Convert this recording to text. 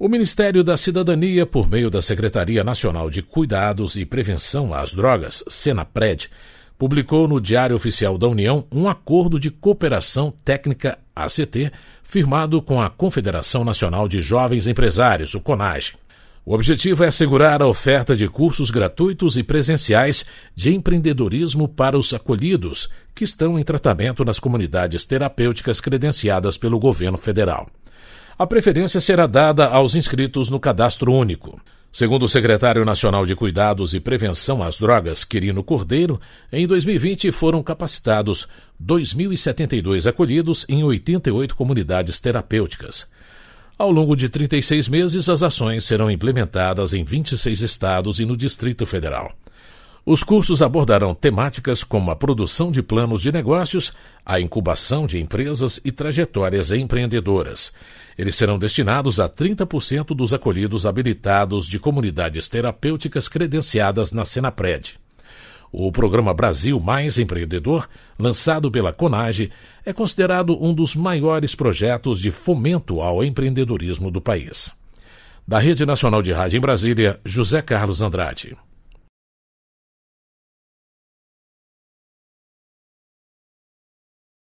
O Ministério da Cidadania, por meio da Secretaria Nacional de Cuidados e Prevenção às Drogas, Senapred, publicou no Diário Oficial da União um acordo de cooperação técnica ACT firmado com a Confederação Nacional de Jovens Empresários, o CONAGE. O objetivo é assegurar a oferta de cursos gratuitos e presenciais de empreendedorismo para os acolhidos que estão em tratamento nas comunidades terapêuticas credenciadas pelo governo federal a preferência será dada aos inscritos no cadastro único. Segundo o secretário nacional de Cuidados e Prevenção às Drogas, Quirino Cordeiro, em 2020 foram capacitados 2.072 acolhidos em 88 comunidades terapêuticas. Ao longo de 36 meses, as ações serão implementadas em 26 estados e no Distrito Federal. Os cursos abordarão temáticas como a produção de planos de negócios, a incubação de empresas e trajetórias empreendedoras. Eles serão destinados a 30% dos acolhidos habilitados de comunidades terapêuticas credenciadas na Senapred. O programa Brasil Mais Empreendedor, lançado pela Conage, é considerado um dos maiores projetos de fomento ao empreendedorismo do país. Da Rede Nacional de Rádio em Brasília, José Carlos Andrade.